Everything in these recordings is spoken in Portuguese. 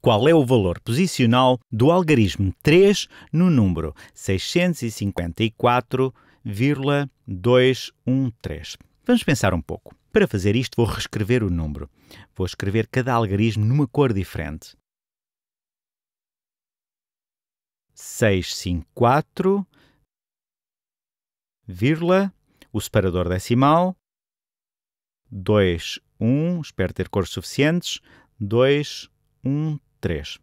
qual é o valor posicional do algarismo 3 no número 654,213. Vamos pensar um pouco. Para fazer isto, vou reescrever o número. Vou escrever cada algarismo numa cor diferente. 654, vírgula, o separador decimal, 2, 1, espero ter cores suficientes, 2, 1, 3.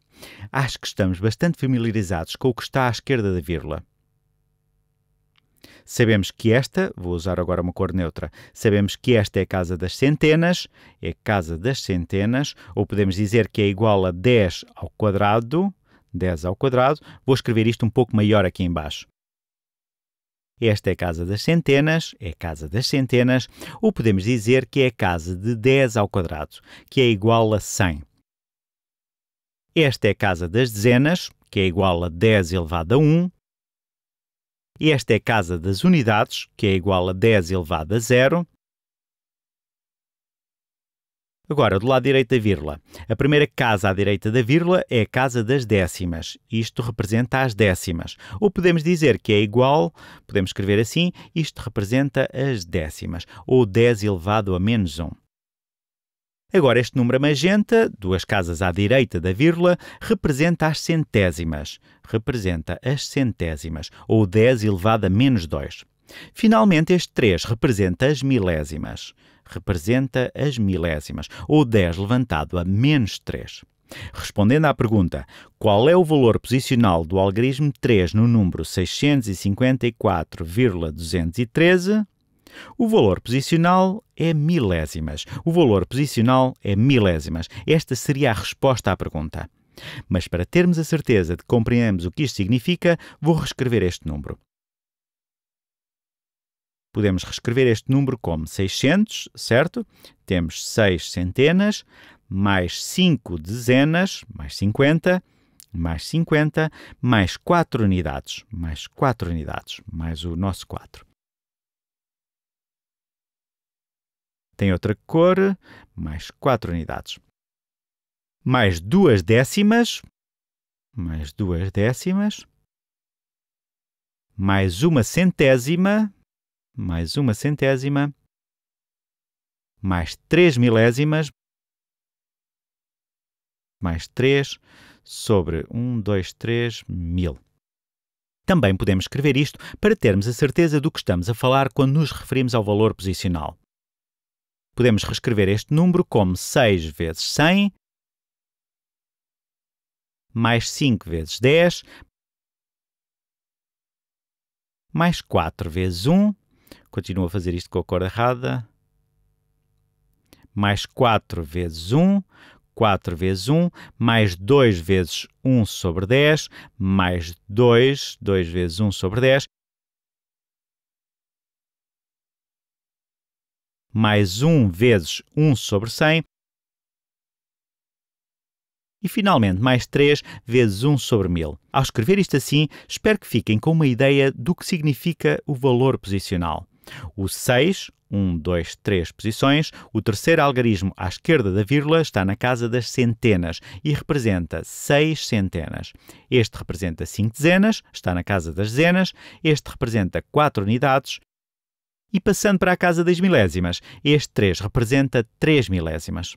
Acho que estamos bastante familiarizados com o que está à esquerda da vírgula. Sabemos que esta, vou usar agora uma cor neutra, sabemos que esta é a casa das centenas, é a casa das centenas, ou podemos dizer que é igual a 10 ao quadrado, 10 ao quadrado, vou escrever isto um pouco maior aqui embaixo. Esta é a casa das centenas, é a casa das centenas, ou podemos dizer que é a casa de 10 ao quadrado, que é igual a 100. Esta é a casa das dezenas, que é igual a 10 elevado a 1. Esta é a casa das unidades, que é igual a 10 elevado a 0. Agora, do lado direito da vírgula. A primeira casa à direita da vírgula é a casa das décimas. Isto representa as décimas. Ou podemos dizer que é igual, podemos escrever assim, isto representa as décimas, ou 10 elevado a menos 1. Agora, este número magenta, duas casas à direita da vírgula, representa as centésimas. Representa as centésimas, ou 10 elevado a menos 2. Finalmente, este 3 representa as milésimas. Representa as milésimas, ou 10 levantado a menos 3. Respondendo à pergunta qual é o valor posicional do algarismo 3 no número 654,213, o valor posicional é milésimas. O valor posicional é milésimas. Esta seria a resposta à pergunta. Mas para termos a certeza de que compreendemos o que isto significa, vou reescrever este número. Podemos reescrever este número como 600, certo? Temos 6 centenas, mais 5 dezenas, mais 50, mais 50, mais 4 unidades, mais 4 unidades, mais o nosso 4. tem outra cor, mais 4 unidades. Mais 2 décimas, mais 2 décimas, mais 1 centésima, mais 1 centésima, mais 3 milésimas, mais 3 sobre 1, 2, 3, mil. Também podemos escrever isto para termos a certeza do que estamos a falar quando nos referimos ao valor posicional podemos reescrever este número como 6 vezes 100 mais 5 vezes 10 mais 4 vezes 1. Continuo a fazer isto com a cor errada. Mais 4 vezes 1, 4 vezes 1, mais 2 vezes 1 sobre 10, mais 2, 2 vezes 1 sobre 10, mais 1 vezes 1 sobre 100. E finalmente, mais 3 vezes 1 sobre 1000. Ao escrever isto assim, espero que fiquem com uma ideia do que significa o valor posicional. O 6, 1, 2, 3 posições, o terceiro algarismo à esquerda da vírgula está na casa das centenas e representa 6 centenas. Este representa 5 dezenas, está na casa das dezenas, este representa 4 unidades e passando para a casa das milésimas, este 3 representa 3 milésimas.